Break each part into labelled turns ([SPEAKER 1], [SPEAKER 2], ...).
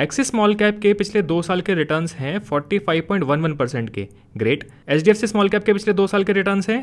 [SPEAKER 1] axis small cap के पिछले दो साल के रिटर्न्स हैं 45.11 परसेंट के great H D F C small cap के पिछले दो साल के रिटर्न्स हैं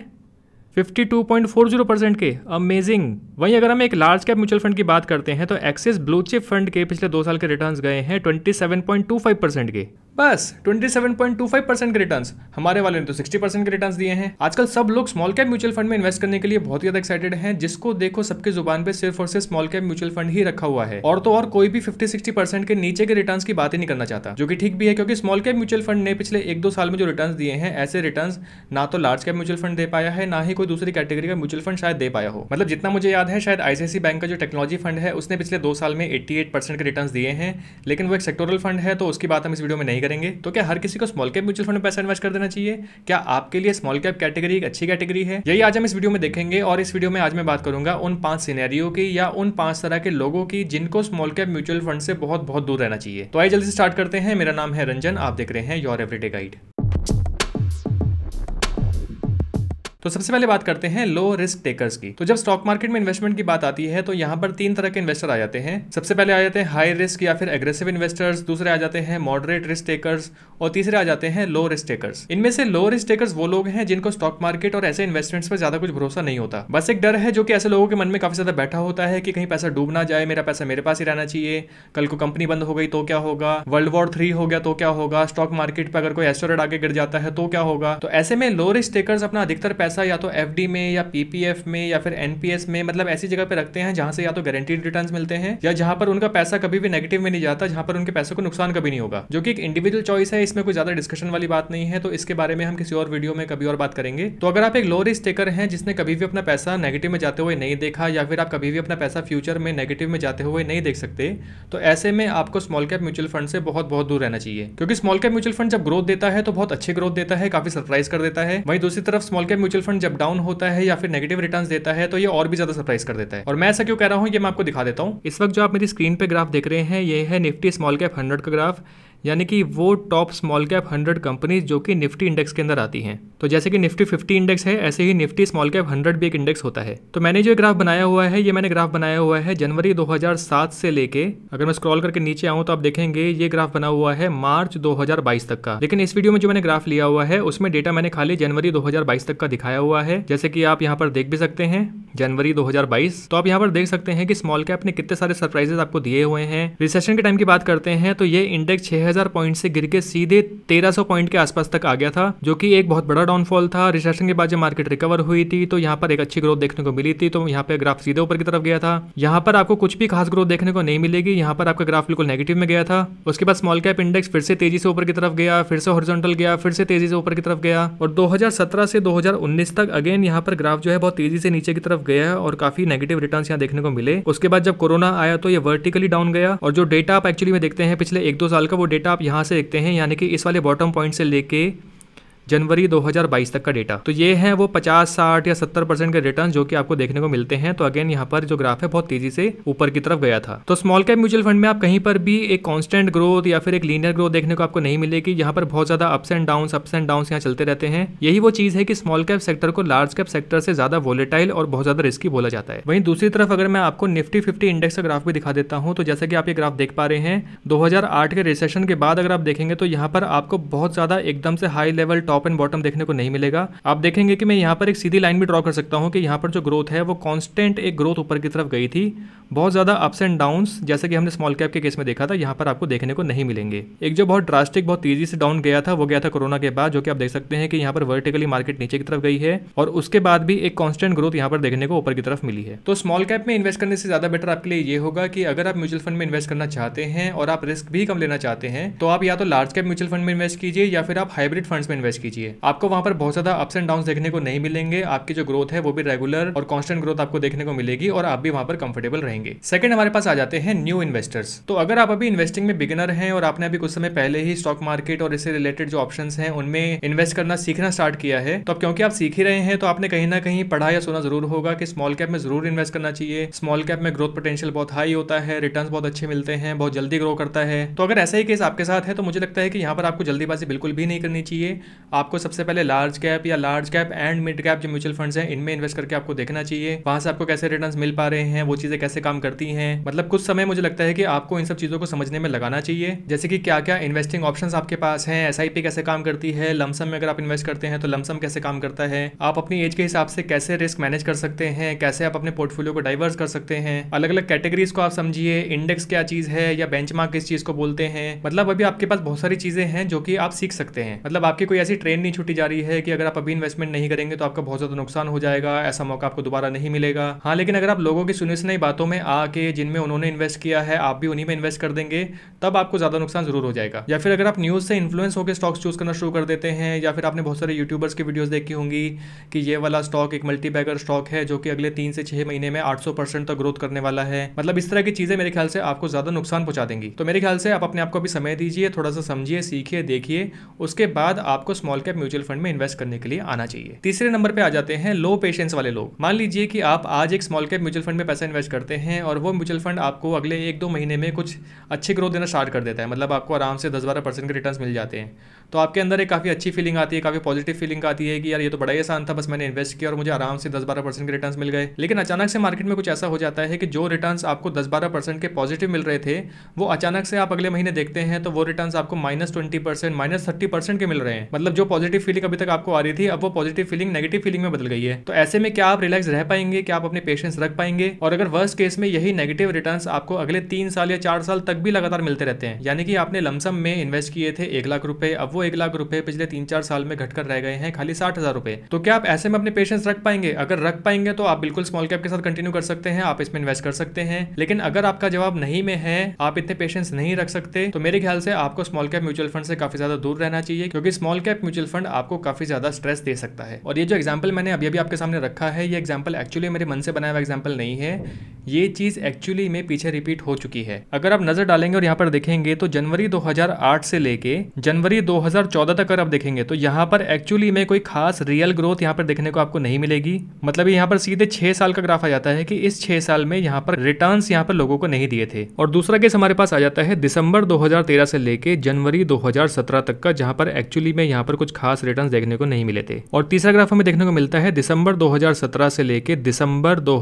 [SPEAKER 1] 52.40 परसेंट के अमेजिंग वहीं अगर हम एक लार्ज कैप म्यूचुअल फंड की बात करते हैं तो एक्सिस ब्लू चिप फंड के पिछले दो साल के रिटर्न्स गए हैं 27.25 परसेंट के बस 27.25 परसेंट के रिटर्न हमारे वाले ने तो 60 परसेंट के रिटर्न दिए हैं आजकल सब लोग स्मॉल कैप म्यूचुअल फंड में इन्वेस्ट करने के लिए बहुत ज्यादा एक्साइटेड हैं जिसको देखो सबके जुबान पे सिर्फ और सिर्फ स्मॉल कैप म्यूचुअल फंड ही रखा हुआ है और तो और कोई भी 50-60 परसेंट के नीचे के रिटर्न की बात ही नहीं करना चाहता जो कि ठीक भी है क्योंकि स्मॉल कैप म्यूचुअल फंड ने पिछले एक दो साल में जो रिटर्न दिए हैं ऐसे रिटर्न ना तो लार्ज कैप म्यूचुअल फंड दे पाया है ना ही कोई दूसरी कैटेगरी का म्यूचुअल फंड शायद दे पाया हो मतलब जितना मुझे याद है शायद आईसीआईसी बैंक का जो टेक्नोलॉजी फंड है उसने पिछले दो साल में एट्टी के रिटर्न दिए हैं लेकिन वो एक सेक्टोरल फंड है तो उसकी बात हम इस वीडियो में नहीं नहीं करेंगे तो क्या हर किसी को स्मॉल कैप म्यूचुअल फंड में पैसा इन्वेस्ट कर देना चाहिए क्या आपके लिए स्मॉल कैप कैटेगरी एक अच्छी कैटेगरी है यही आज हम इस वीडियो में देखेंगे और इस वीडियो में आज मैं बात करूंगा उन पांच सीनेरियो की या उन पांच तरह के लोगों की जिनको स्मॉल कैप म्यूचुअल फंड से बहुत बहुत दूर रहना चाहिए तो आइए जल्दी स्टार्ट करते हैं मेरा नाम है रंजन आप देख रहे हैं योर एवरीडे गाइड तो सबसे पहले बात करते हैं लो रिस्क टेकर्स की तो जब स्टॉक मार्केट में इन्वेस्टमेंट की बात आती है तो यहाँ पर तीन तरह के इन्वेस्टर आ जाते हैं सबसे पहले आ जाते हैं हाई रिस्क या फिर एग्रेसिव इन्वेस्टर्स दूसरे आ जाते हैं मॉडरेट रिस्क टेकर्स और तीसरे आ जाते हैं लो रिस्क टेकर्स इनमें से लो रिस्क टेकर्स वो लोग हैं जिनको स्टॉक मार्केट और ऐसे इन्वेस्टमेंट्स पर ज्यादा कुछ भरोसा नहीं होता बस एक डर है जो कि ऐसे लोगों के मन में काफी ज्यादा बैठा होता है कि कहीं पैसा डूब ना जाए मेरा पैसा मेरे पास ही रहना चाहिए कल को कंपनी बंद हो गई तो क्या होगा वर्ल्ड वॉर थ्री हो गया तो क्या होगा स्टॉक मार्केट पर अगर कोई एस्टोरेट आगे गिर जाता है तो क्या होगा तो ऐसे में लो रिस्क टेकर्स अपना अधिकतर पैसा पैसा या तो एफ में या पीपीएफ में या फिर एनपीएस में मतलब ऐसी जगह पे रखते हैं जहां से या तो गारंटीड रिटर्न मिलते हैं या जहां पर उनका पैसा कभी भी नेगेटिव में नहीं जाता जहां पर उनके पैसे को नुकसान कभी नहीं होगा जो कि एक इंडिविजुअल चॉइस है इसमें कोई ज्यादा डिस्कशन वाली बात नहीं है तो इसके बारे में हम किसी और वीडियो में कभी और बात करेंगे तो अगर आप एक लो रिस्क टेकर हैं जिसने कभी भी अपना पैसा नेगेटिव में जाते हुए नहीं देखा या फिर आप कभी भी अपना पैसा फ्यूचर में नेगेटिव में जाते हुए नहीं देख सकते तो ऐसे में आपको स्मॉल कैप म्यूचुअल फंड से बहुत बहुत दूर रहना चाहिए क्योंकि स्मॉल कैप म्यूचुअल फंड जब ग्रोथ देता है तो बहुत अच्छे ग्रोथ देता है काफी सरप्राइज कर देता है वहीं दूसरी तरफ स्मॉल कैप म्यूचुअल फंड जब डाउन होता है या फिर नेगेटिव रिटर्न देता है तो ये और भी ज्यादा सरप्राइज कर देता है और मैं ऐसा क्यों कह रहा हूँ ये मैं आपको दिखा देता हूँ इस वक्त जो आप मेरी स्क्रीन पर ग्राफ देख रहे हैं ये है निफ्टी स्मॉल कैप हंड्रेड का ग्राफ यानी कि वो top small cap hundred companies जो कि निफ्टी इंडेक्स के अंदर आती हैं तो जैसे कि निफ्टी फिफ्टी इंडेक्स है ऐसे ही निफ्टी स्मॉल कैप हंड्रेड भी एक इंडेक्स होता है तो मैंने जो ग्राफ बनाया हुआ है ये मैंने ग्राफ बनाया हुआ है जनवरी 2007 से लेके अगर मैं स्क्रॉल करके नीचे आऊँ तो आप देखेंगे ये ग्राफ बना हुआ है मार्च दो तक का लेकिन इस वीडियो में जो मैंने ग्राफ लिया हुआ है उसमें डेटा मैंने खाली जनवरी दो तक का दिखाया हुआ है जैसे कि आप यहाँ पर देख भी सकते हैं जनवरी 2022 तो आप यहाँ पर देख सकते हैं कि स्मॉल कैप ने कितने सारे सरप्राइजेस आपको दिए हुए हैं रिसेशन के टाइम की बात करते हैं तो ये इंडेक्स छह हज़ार पॉइंट से गिर के सीधे 1300 पॉइंट के आसपास तक आ गया था जो कि एक बहुत बड़ा डाउनफॉल था रिसेशन के बाद जब मार्केट रिकवर हुई थी तो यहाँ पर एक अच्छी ग्रोथ देखने को मिली थी तो यहाँ पे ग्राफ सीधे ऊपर की तरफ गया था यहाँ पर आपको कुछ भी खास ग्रोथ देखने को नहीं मिलेगी यहाँ पर आपका ग्राफ बिल्कुल नेगेटिव में गया था उसके बाद स्मॉल कैप इंडेक्स फिर से तेजी से ऊपर की तरफ गया फिर से हॉरिजॉन्टल गया फिर से तेजी से ऊपर की तरफ गया और दो से दो तक अगेन यहाँ पर ग्राफ जो है बहुत तेजी से नीचे की तरफ गया है और काफी नेगेटिव रिटर्न यहाँ देखने को मिले उसके बाद जब कोरोना आया तो ये वर्टिकली डाउन गया और जो डेटा आप एक्चुअली में देखते हैं पिछले एक दो साल का वो डेटा डेटा आप यहाँ से देखते हैं यानी कि इस वाले बॉटम पॉइंट से लेके जनवरी 2022 तक का डेटा तो ये है वो 50 60 या 70 परसेंट के रिटर्न जो कि आपको देखने को मिलते हैं तो अगेन यहाँ पर जो ग्राफ है बहुत तेजी से ऊपर की तरफ गया था तो स्मॉल कैप म्यूचुअल फंड में आप कहीं पर भी एक कॉन्स्टेंट ग्रोथ या फिर एक लीनियर ग्रोथ देखने को आपको नहीं मिलेगी यहाँ पर बहुत ज्यादा ups and down ups and down यहाँ चलते रहते हैं यही वो चीज है कि स्मॉल कैप सेक्टर को लार्ज कैप सेक्टर से ज्यादा वोलेटाइल और बहुत ज्यादा रिस्की बोला जाता है वहीं दूसरी तरफ अगर मैं आपको निफ्टी फिफ्टी इंडेक्स का ग्राफ भी दिखा देता हूँ तो जैसे कि आप ये ग्राफ देख पा रहे हैं दो के रिसेशन के बाद अगर आप देखेंगे तो यहाँ पर आपको बहुत ज्यादा एकदम से high level top top and bottom देखने को नहीं मिलेगा आप देखेंगे कि मैं यहाँ पर एक सीधी लाइन भी ड्रॉ कर सकता हूँ कि यहाँ पर जो ग्रोथ है वो कॉन्स्टेंट एक ग्रोथ ऊपर की तरफ गई थी बहुत ज़्यादा अप्स एंड डाउन जैसे कि हमने स्मॉल कैप के केस में देखा था यहाँ पर आपको देखने को नहीं मिलेंगे एक जो बहुत ड्रास्टिक बहुत तेजी से डाउन गया था वो गया था कोरोना के बाद जो कि आप देख सकते हैं कि यहाँ पर वर्टिकली मार्केट नीचे की तरफ गई है और उसके बाद भी एक कॉन्स्टेंट ग्रोथ यहाँ पर देखने को ऊपर की तरफ मिली है तो स्मॉल कैप में इन्वेस्ट करने से ज़्यादा बेटर आपके लिए ये होगा कि अगर आप म्यूचुअल फंड में इन्वेस्ट करना चाहते हैं और आप रिस्क भी कम लेना चाहते हैं तो आप या तो लार्ज कैप म्यूचुअल फंड में इन्वेस्ट कीजिए या फिर आप हाइब्रिड फंड्स में इन्वेस्ट कीजिए आपको वहाँ पर बहुत ज्यादा अप्स एंड डाउन देखने को नहीं मिलेंगे आपकी जो ग्रोथ है वो भी रेगुलर और कॉन्स्टेंट ग्रोथ आपको देखने को मिलेगी और आप भी वहां पर कंफर्टेबल रहेंगे सेकंड हमारे पास आ जाते हैं न्यू इन्वेस्टर्स तो अगर आप अभी इन्वेस्टिंग में बिगिनर हैं और आपने अभी कुछ समय पहले ही स्टॉक मार्केट और इससे रिलेटेड जो ऑप्शन है उनमें इन्वेस्ट करना सीखना स्टार्ट किया है तो अब क्योंकि आप सीख ही रहे हैं तो आपने कहीं ना कहीं पढ़ा या सुना जरूर होगा कि स्मॉल कैप में जरूर इन्वेस्ट करना चाहिए स्मॉल कैप में ग्रोथ पोटेंशियल बहुत हाई होता है रिटर्न बहुत अच्छे मिलते हैं बहुत जल्दी ग्रो करता है तो अगर ऐसा ही केस आपके साथ है तो मुझे लगता है कि यहाँ पर आपको जल्दीबाजी बिल्कुल भी नहीं करनी चाहिए आपको सबसे पहले लार्ज कैप या large cap and mid cap जो म्यूचुअल फंड है इनमें इन्वेस्ट करके आपको देखना चाहिए वहां से आपको कैसे रिटर्न मिल पा रहे हैं वो चीजें कैसे काम करती है मतलब कुछ समय मुझे लगता है कि आपको इन सब चीजों को समझने में लगाना चाहिए जैसे कि क्या क्या इन्वेस्टिंग ऑप्शन आपके पास है एस कैसे काम करती है लमसम में अगर आप इन्वेस्ट करते हैं तो लमसम कैसे काम करता है आप अपनी एज के हिसाब से कैसे रिस्क मैनेज कर सकते हैं कैसे आप अपने पोर्टफोलियो को डाइवर्स कर सकते हैं अलग अलग कैटेगरीज को आप समझिए इंडेक्स क्या चीज है या बेंचमार्क किस चीज को बोलते हैं मतलब अभी आपके पास बहुत सारी चीजें हैं जो कि आप सीख सकते हैं मतलब आपकी कोई ऐसी ट्रेंड नहीं छुट्टी जा रही है कि अगर आप अभी इन्वेस्टमेंट नहीं करेंगे तो आपका बहुत ज़्यादा नुकसान हो जाएगा ऐसा मौका आपको दोबारा नहीं मिलेगा हाँ लेकिन अगर आप लोगों की सुनी सुनाई बातों में आके जिनमें उन्होंने इन्वेस्ट किया है आप भी उन्हीं में इन्वेस्ट कर देंगे तब आपको ज़्यादा नुकसान जरूर हो जाएगा या फिर अगर आप न्यूज़ से इन्फ्लुएंस होकर स्टॉक्स चूज़ करना शुरू कर देते हैं या फिर आपने बहुत सारे यूट्यूबर्स की वीडियोज़ देखी होंगी कि ये वाला स्टॉक एक मल्टीबैगर स्टॉक है जो कि अगले तीन से छह महीने में आठ परसेंट तक ग्रोथ करने वाला है मतलब इस तरह की चीज़ें मेरे ख्याल से आपको ज़्यादा नुकसान पहुंचा देंगी तो मेरे ख्याल से आप अपने आप को भी समय दीजिए थोड़ा सा समझिए सीखिए देखिए उसके बाद आपको small small cap mutual fund में इन्वेस्ट करने के लिए आना चाहिए तीसरे नंबर पे आ जाते हैं लो पेशेंस वाले लोग मान लीजिए कि आप आज एक स्मॉल कैप म्यूचुअल फंड में पैसा इन्वेस्ट करते हैं और वो म्यूचुअल फंड आपको अगले एक दो महीने में कुछ अच्छे ग्रोथ देना स्टार्ट कर देता है मतलब आपको आराम से दस बारह परसेंट के रिटर्न मिल जाते हैं तो आपके अंदर एक काफ़ी अच्छी फीलिंग आती है काफ़ी पॉजिटिव फीलिंग आती है कि यार ये तो बड़ा ही आसान था बस मैंने इन्वेस्ट किया और मुझे आराम से दस बारह परसेंट के रिटर्न मिल गए लेकिन अचानक से मार्केट में कुछ ऐसा हो जाता है कि जो रिटर्न आपको दस बारह परसेंट के पॉजिटिव मिल रहे थे वो अचानक से आप अगले महीने देखते हैं तो वो रिटर्न आपको minus twenty percent minus thirty percent के मिल रहे हैं मतलब जो पॉजिटिव फीलिंग अभी तक आपको आ रही थी अब वो पॉजिटिव फीलिंग नेगेटिव फीलिंग में बदल गई है तो ऐसे में क्या आप रिलैक्स रह पाएंगे क्या आप अपने पेशेंस रख पाएंगे और अगर वर्स्ट केस में यही नेगेटिव रिटर्न आपको अगले तीन साल या चार साल तक भी लगातार मिलते रहते हैं यानी कि आपने लमसम में इन्वेस्ट किए थे एक लाख रुपए अब वो एक लाख रुपए पिछले तीन चार साल में घटकर रह गए हैं खाली साठ हजार रुपए तो क्या आप ऐसे में अपने पेशेंस रख पाएंगे अगर रख पाएंगे तो आप बिल्कुल स्मॉल कैप के साथ कंटिन्यू कर सकते हैं आप इसमें इन्वेस्ट कर सकते हैं लेकिन अगर आपका जवाब नहीं में है आप इतने पेशेंस नहीं रख सकते तो मेरे ख्याल से आपको स्मॉल कैप म्यूचुअल फंड से काफी ज्यादा दूर रहना चाहिए क्योंकि स्मॉल कैप म्यूचुअल फंड आपको काफी ज्यादा स्ट्रेस दे सकता है और ये जो एग्जाम्पल मैंने अभी अभी आपके सामने रखा है ये एग्जाम्पल एक्चुअली मेरे मन से बनाया हुआ एग्जाम्पल नहीं है ये चीज एक्चुअली में पीछे रिपीट हो चुकी है अगर आप नजर डालेंगे और यहाँ पर देखेंगे तो जनवरी 2008 से लेके जनवरी 2014 तक अगर आप देखेंगे तो यहाँ पर एक्चुअली में कोई खास रियल ग्रोथ यहाँ पर देखने को आपको नहीं मिलेगी मतलब यहाँ पर सीधे छह साल का ग्राफ आ जाता है कि इस छह साल में यहाँ पर रिटर्न यहाँ पर लोगों को नहीं दिए थे और दूसरा केस हमारे पास आ जाता है दिसंबर दो से लेके जनवरी दो तक का जहाँ पर एक्चुअली में यहाँ पर कुछ खास रिटर्न देखने को नहीं मिले थे और तीसरा ग्राफ हमें देखने को मिलता है दिसंबर दो से लेके दिसंबर दो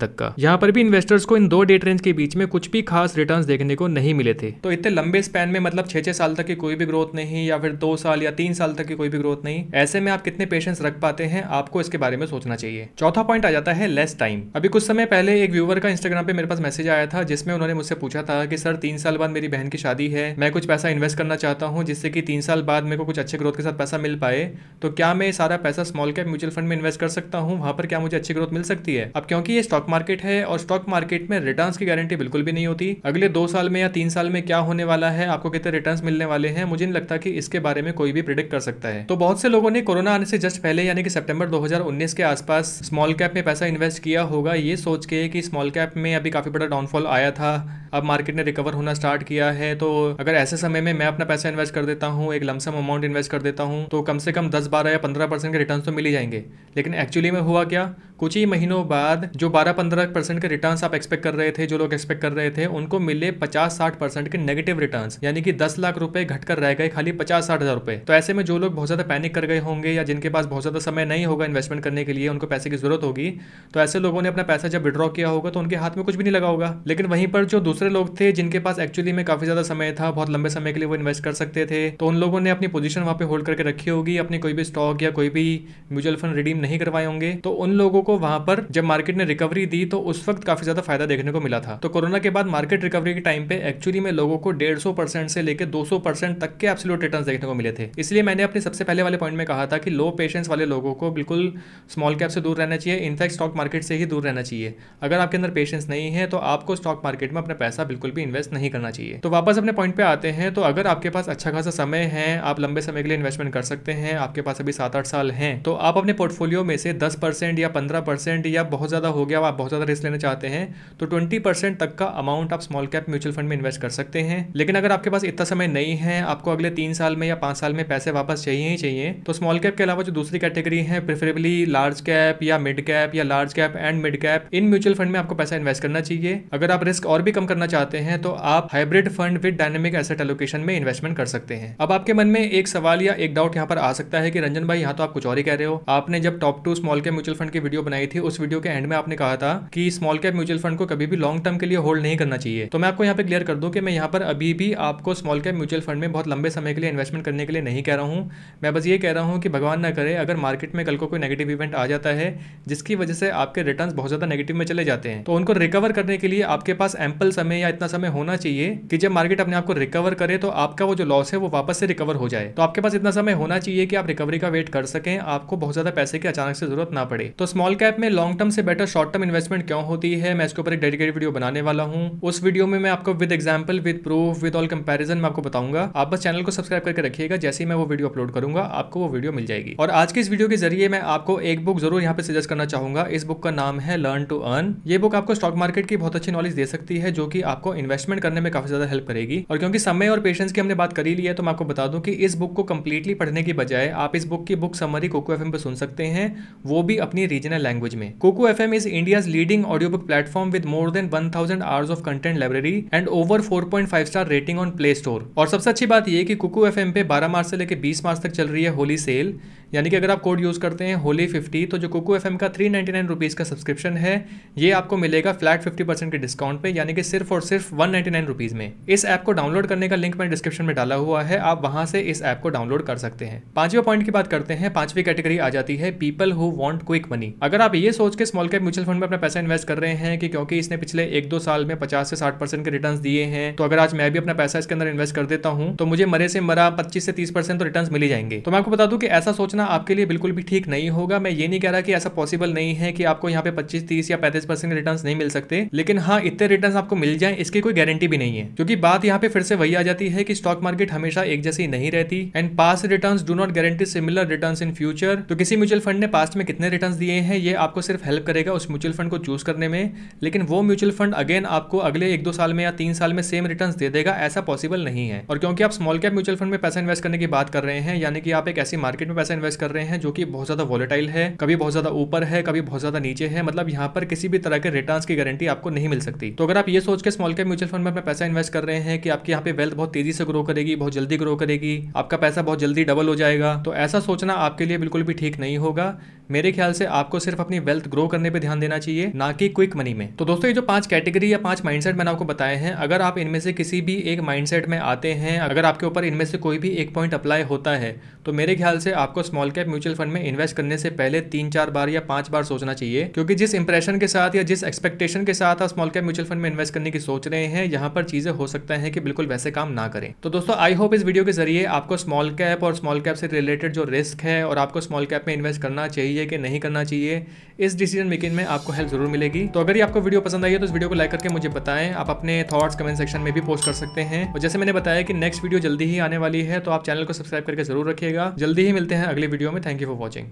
[SPEAKER 1] तक का यहाँ पर भी इन्वेस्टर्स को इन दो डेट रेंज के बीच में कुछ भी खास रिटर्न देखने को नहीं मिले थे तो इतने लंबे स्पैन में मतलब छह छह साल तक की कोई भी ग्रोथ नहीं या फिर दो साल या तीन साल तक की कोई भी ग्रोथ नहीं ऐसे में आप कितने पेशेंस रख पाते हैं आपको इसके बारे में सोचना चाहिए चौथा पॉइंट आ जाता है लेस टाइम अभी कुछ समय पहले एक व्यूवर का इंस्टाग्राम पे मेरे पास मैसेज आया था जिसमें उन्होंने मुझसे पूछा था कि सर तीन साल बाद मेरी बहन की शादी है मैं कुछ पैसा इन्वेस्ट करना चाहता हूँ जिससे कि तीन साल बाद मेरे को कुछ अच्छे ग्रोथ के साथ पैसा मिल पाए तो क्या मैं सारा पैसा स्मॉल कैप म्यूचुअल फंड में इन्वेस्ट कर सकता हूँ वहां पर क्या मुझे अच्छी ग्रोथ मिल सकती है अब क्योंकि ये स्टॉक मार्केट है और स्टॉक मार्केट में रिटर्न की गारंटी बिल्कुल भी नहीं होती अगले दो साल में या तीन साल में क्या होने वाला है आपको कितने रिटर्न मिलने वाले हैं मुझे नहीं लगता कि इसके बारे में कोई भी प्रिडिक्ट कर सकता है तो बहुत से लोगों ने कोरोना आने से जस्ट पहले यानी कि सितंबर 2019 के आसपास स्मॉल कैप में पैसा इन्वेस्ट किया होगा ये सोच के कि स्मॉल कैप में अभी काफी बड़ा डाउनफॉल आया था अब मार्केट ने रिकवर होना स्टार्ट किया है तो अगर ऐसे समय में मैं अपना पैसा इन्वेस्ट कर देता हूँ एक लमसम अमाउंट इन्वेस्ट कर देता हूँ तो कम से कम दस बारह या पंद्रह परसेंट के रिटर्न तो मिल ही जाएंगे लेकिन एक्चुअली में हुआ क्या कुछ ही महीनों बाद जो 12-15 परसेंट के रिटर्न आप एक्सपेक्ट कर रहे थे जो लोग एक्सपेक्ट कर रहे थे उनको मिले 50-60 परसेंट के नेगेटिव रिटर्न यानी कि 10 लाख रुपए घटकर रह गए खाली 50 साठ हजार रुपए तो ऐसे में जो लोग बहुत ज्यादा पैनिक कर गए होंगे या जिनके पास बहुत ज्यादा समय नहीं होगा इन्वेस्टमेंट करने के लिए उनको पैसे की जरूरत होगी तो ऐसे लोगों ने अपना पैसा जब विड्रॉ किया होगा तो उनके हाथ में कुछ भी नहीं लगा होगा लेकिन वहीं पर जो दूसरे लोग थे जिनके पास एक्चुअली में काफी ज्यादा समय था बहुत लंबे समय के लिए वो इन्वेस्ट कर सकते थे तो उन लोगों ने अपनी पोजिशन वहां पर होल्ड करके रखी होगी अपनी कोई भी स्टॉक या कोई भी म्यूचुअल फंड रिडीम नहीं करवाए होंगे तो उन लोगों को को वहां पर जब मार्केट ने रिकवरी दी तो उस वक्त काफी ज्यादा फायदा देखने को मिला था तो कोरोना के बाद मार्केट रिकवरी के टाइम पे एक्चुअली में लोगों को डेढ़ परसेंट से लेकर दो परसेंट तक के एब्सोल्यूट रिटर्न देखने को मिले थे इसलिए मैंने अपने सबसे पहले वाले पॉइंट में कहा था कि लो पेशेंस वाले लोगों को बिल्कुल स्मॉल कैप से दूर रहना चाहिए इनफैक्ट स्टॉक मार्केट से ही दूर रहना चाहिए अगर आपके अंदर पेशेंस नहीं है तो आपको स्टॉक मार्केट में अपना पैसा बिल्कुल भी इन्वेस्ट नहीं करना चाहिए तो वापस अपने पॉइंट पे आते हैं तो अगर आपके पास अच्छा खासा समय है आप लंबे समय के लिए इन्वेस्टमेंट कर सकते हैं आपके पास अभी सात आठ साल हैं तो आप अपने पोर्टफोलियो में से दस परसेंट या पंद्रह ज़्यादा परसेंट या बहुत ज़्यादा हो गया आप बहुत ज़्यादा रिस्क लेना चाहते हैं तो ट्वेंटी परसेंट तक का अमाउंट आप स्मॉल कैप म्यूचुअल फंड में इन्वेस्ट कर सकते हैं लेकिन अगर आपके पास इतना समय नहीं है आपको अगले तीन साल में या पाँच साल में पैसे वापस चाहिए ही चाहिए तो स्मॉल कैप के अलावा जो दूसरी कैटेगरी है प्रेफरेबली लार्ज कैप या मिड कैप या large cap and mid cap इन म्यूचुअल फंड में आपको पैसा इन्वेस्ट करना चाहिए अगर आप रिस्क और भी कम करना चाहते हैं तो आप hybrid fund with dynamic asset allocation में इन्वेस्टमेंट कर सकते हैं अब आपके मन में एक सवाल या एक डाउट यहाँ पर आ सकता है कि रंजन भाई यहाँ तो आप कुछ और ही कह रहे हो आपने जब top two small cap mutual fund की वीडियो बनाई थी उस वीडियो के एंड में आपने कहा था कि स्मॉल कैप म्यूचुअल फंड को कभी भी लॉन्ग टर्म के लिए होल्ड नहीं करना चाहिए तो मैं आपको यहाँ पे क्लियर कर दूँ कि मैं यहाँ पर अभी भी आपको स्मॉल कैप म्यूचुअल फंड में बहुत लंबे समय के लिए इन्वेस्टमेंट करने के लिए नहीं कह रहा हूँ मैं बस ये कह रहा हूँ कि भगवान ना करे अगर मार्केट में कल को कोई नेगेटिव इवेंट आ जाता है जिसकी वजह से आपके रिटर्न बहुत ज़्यादा नेगेटिव में चले जाते हैं तो उनको रिकवर करने के लिए आपके पास एम्पल समय या इतना समय होना चाहिए कि जब मार्केट अपने आपको रिकवर करे तो आपका वो जो लॉस है वो वापस से रिकवर हो जाए तो आपके पास इतना समय होना चाहिए कि आप रिकवरी का वेट कर सकें आपको बहुत ज़्यादा पैसे की अचानक से जरूरत ना पड़े तो स्मॉल स्मॉल कैप में लॉन्ग टर्म से बेटर शॉर्ट टर्म इन्वेस्टमेंट क्यों होती है मैं इसके ऊपर एक डेडिकेटेड वीडियो बनाने वाला हूँ उस वीडियो में मैं आपको with example with proof with all comparison मैं आपको बताऊंगा आप बस चैनल को सब्सक्राइब करके रखिएगा जैसे ही मैं वो वीडियो अपलोड करूंगा आपको वो वीडियो मिल जाएगी और आज के इस वीडियो के जरिए मैं आपको एक बुक जरूर यहाँ पे सजेस्ट करना चाहूंगा इस बुक का नाम है लर्न टू अर्न ये बुक आपको स्टॉक मार्केट की बहुत अच्छी नॉलेज दे सकती है जो कि आपको इन्वेस्टमेंट करने में काफी ज्यादा हेल्प करेगी और क्योंकि समय और पेशेंस की हमने बात करी ली है तो मैं आपको बता दूं कि इस बुक को कंप्लीटली पढ़ने की बजाय आप इस बुक की बुक समरी कोको एफ सुन सकते हैं वो भी अपनी रीजनल इंटरनेशनल लैंग्वेज में Kuku F M is India leading audio book platform with more than one thousand hours of content library and over four point five star rating on Play Store और सबसे अच्छी बात यह कि Kuku F M पे बारह मार्च से लेकर बीस मार्च तक चल रही है होली सेल यानी कि अगर आप कोड यूज करते हैं होली फिफ्टी तो जो कुकू एफ एम का थ्री नाइन्टी का सब्सक्रिप्शन है ये आपको मिलेगा फ्लैट फिफ्टी परसेंट के डिस्काउंट पे यानी कि सिर्फ और सिर्फ वन नाइन्टी में इस ऐप को डाउनलोड करने का लिंक मैंने डिस्क्रिप्शन में डाला हुआ है आप वहां से इस ऐप को डाउनलोड कर सकते हैं पांचवें पॉइंट की बात करते हैं पांचवी कैटेगरी आ जाती है people who want quick money अगर आप ये सोच के स्मॉल कैप म्यूचुअल फंड में अपना पैसा इन्वेस्ट कर रहे हैं कि क्योंकि इसने पिछले एक दो साल में पचास से साठ परसेंट के रिटर्न दिए हैं तो अगर आज मैं भी अपना पैसा इसके अंदर इन्वेस्ट कर देता हूं तो मुझे मरे से मरा पच्चीस से तीस परसेंट तो रिटर्न मिल ही जाएंगे तो मैं आपको बता दूं कि ऐसा सोचना आपके लिए बिल्कुल भी ठीक नहीं होगा मैं ये नहीं कह रहा कि ऐसा पॉसिबल नहीं है कि आपको यहाँ पे पच्चीस तीस या पैंतीस परसेंट रिटर्न नहीं मिल सकते लेकिन हाँ इतने रिटर्न आपको मिल जाए इसकी कोई गारंटी भी नहीं है क्योंकि बात यहाँ पे फिर से वही आ जाती है कि स्टॉक मार्केट हमेशा एक जैसी नहीं रहती and past return do not guarantee similar return in future तो किसी म्यूचुअल फंड ने पास्ट में कितने रिटर्न दिए हैं ये आपको सिर्फ हेल्प करेगा उस म्यूचुअल फंड को चूज़ करने में लेकिन वो म्यूचुअल फंड अगेन आपको अगले एक दो साल में या तीन साल में सेम रिटर्न्स दे देगा ऐसा पॉसिबल नहीं है और क्योंकि आप स्मॉल कैप म्यूचुअल फंड में पैसा इन्वेस्ट करने की बात कर रहे हैं यानी कि आप एक ऐसी मार्केट में पैसा इन्वेस्ट कर रहे हैं जो कि बहुत ज़्यादा वॉलेटाइल है कभी बहुत ज़्यादा ऊपर है कभी बहुत ज़्यादा नीचे है मतलब यहाँ पर किसी भी तरह के रिटर्न की गारंटी आपको नहीं मिल सकती तो अगर आप ये सोच के स्मॉल कैप म्यूचुअल फंड में अपना पैसा इन्वेस्ट कर रहे हैं कि आपके यहाँ पे वेल्थ बहुत तेजी से ग्रो करेगी बहुत जल्दी ग्रो करेगी आपका पैसा बहुत जल्दी डबल हो जाएगा तो ऐसा सोचना आपके लिए बिल्कुल भी ठीक नहीं होगा मेरे ख्याल से आपको सिर्फ अपनी वेल्थ ग्रो करने पर ध्यान देना चाहिए ना कि क्विक मनी में तो दोस्तों ये जो पांच कैटेगरी या पांच माइंडसेट मैंने आपको बताए हैं अगर आप इनमें से किसी भी एक माइंडसेट में आते हैं अगर आपके ऊपर इनमें से कोई भी एक पॉइंट अप्लाई होता है तो मेरे ख्याल से आपको स्मॉल कैप म्यूचुअल फंड में इन्वेस्ट करने से पहले तीन चार बार या पांच बार सोचना चाहिए क्योंकि जिस इंप्रेशन के साथ या जिस एक्सपेक्टेशन के साथ आप स्मॉल कैप म्यूचुअल फंड में इन्वेस्ट करने की सोच रहे हैं यहाँ पर चीजें हो सकता है कि बिल्कुल वैसे काम ना करें तो दोस्तों आई होप इस वीडियो के जरिए आपको स्मॉल कैप और स्मॉल कैप से रिलेटेड जो रिस्क है और आपको स्मॉल कैप में इन्वेस्ट करना चाहिए चाहिए कि नहीं करना चाहिए इस डिसीजन मेकिंग में आपको हेल्प जरूर मिलेगी तो अगर ये आपको वीडियो पसंद आई है तो इस वीडियो को लाइक करके मुझे बताएं आप अपने थॉट्स कमेंट सेक्शन में भी पोस्ट कर सकते हैं और जैसे मैंने बताया कि नेक्स्ट वीडियो जल्दी ही आने वाली है तो आप चैनल को सब्सक्राइब करके जरूर रखिएगा जल्दी ही मिलते हैं अगली वीडियो में थैंक यू फॉर वॉचिंग